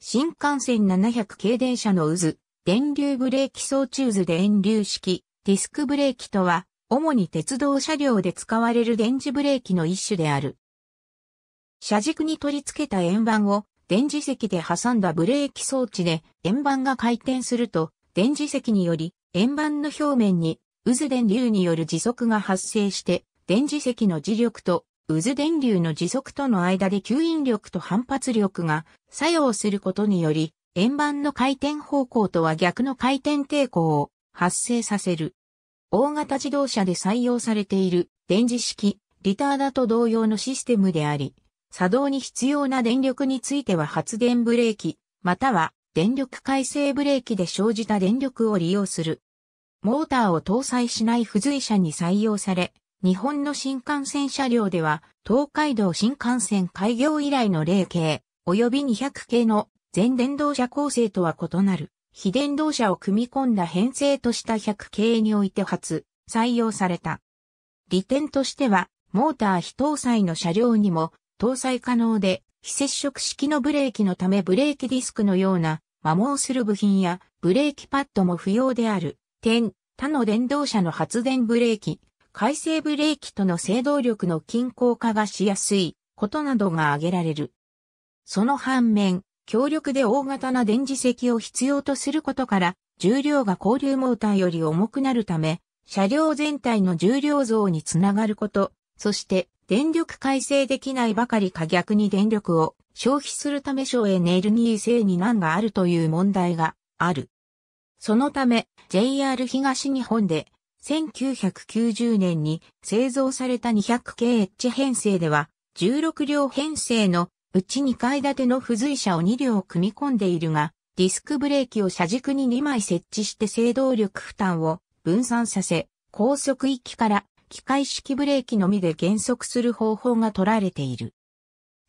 新幹線700系電車の渦、電流ブレーキ装置渦で電流式、ディスクブレーキとは、主に鉄道車両で使われる電磁ブレーキの一種である。車軸に取り付けた円盤を電磁石で挟んだブレーキ装置で円盤が回転すると電磁石により円盤の表面に渦電流による磁速が発生して電磁石の磁力と渦電流の時速との間で吸引力と反発力が作用することにより、円盤の回転方向とは逆の回転抵抗を発生させる。大型自動車で採用されている電磁式リターダと同様のシステムであり、作動に必要な電力については発電ブレーキ、または電力回生ブレーキで生じた電力を利用する。モーターを搭載しない付随車に採用され、日本の新幹線車両では、東海道新幹線開業以来の0系、及び200系の全電動車構成とは異なる、非電動車を組み込んだ編成とした100系において初、採用された。利点としては、モーター非搭載の車両にも搭載可能で、非接触式のブレーキのためブレーキディスクのような摩耗する部品やブレーキパッドも不要である。点、他の電動車の発電ブレーキ、回生ブレーキとの制動力の均衡化がしやすいことなどが挙げられる。その反面、強力で大型な電磁石を必要とすることから、重量が交流モーターより重くなるため、車両全体の重量増につながること、そして電力改正できないばかりか逆に電力を消費するため省エネルギー性に難があるという問題がある。そのため JR 東日本で1990年に製造された 200kH 編成では、16両編成のうち2階建ての付随車を2両組み込んでいるが、ディスクブレーキを車軸に2枚設置して制動力負担を分散させ、高速域から機械式ブレーキのみで減速する方法が取られている。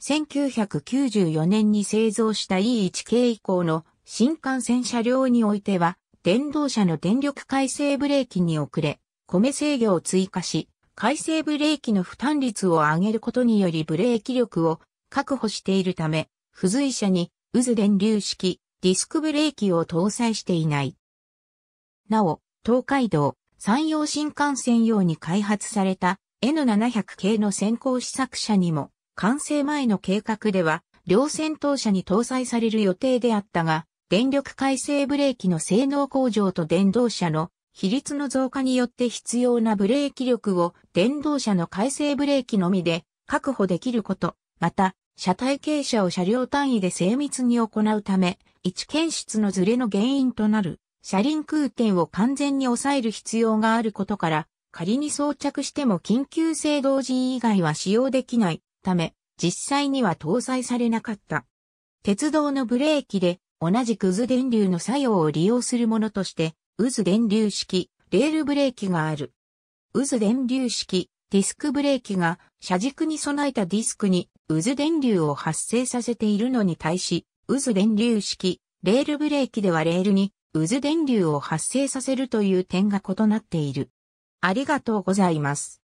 1994年に製造した E1 k 以降の新幹線車両においては、電動車の電力改正ブレーキに遅れ、米制御を追加し、回生ブレーキの負担率を上げることによりブレーキ力を確保しているため、付随車に渦電流式ディスクブレーキを搭載していない。なお、東海道、山陽新幹線用に開発された N700 系の先行試作車にも、完成前の計画では、両先頭車に搭載される予定であったが、電力回生ブレーキの性能向上と電動車の比率の増加によって必要なブレーキ力を電動車の回生ブレーキのみで確保できること、また、車体傾斜を車両単位で精密に行うため、位置検出のズレの原因となる、車輪空転を完全に抑える必要があることから、仮に装着しても緊急制動時以外は使用できないため、実際には搭載されなかった。鉄道のブレーキで同じく渦電流の作用を利用するものとして、渦電流式、レールブレーキがある。渦電流式、ディスクブレーキが、車軸に備えたディスクに渦電流を発生させているのに対し、渦電流式、レールブレーキではレールに渦電流を発生させるという点が異なっている。ありがとうございます。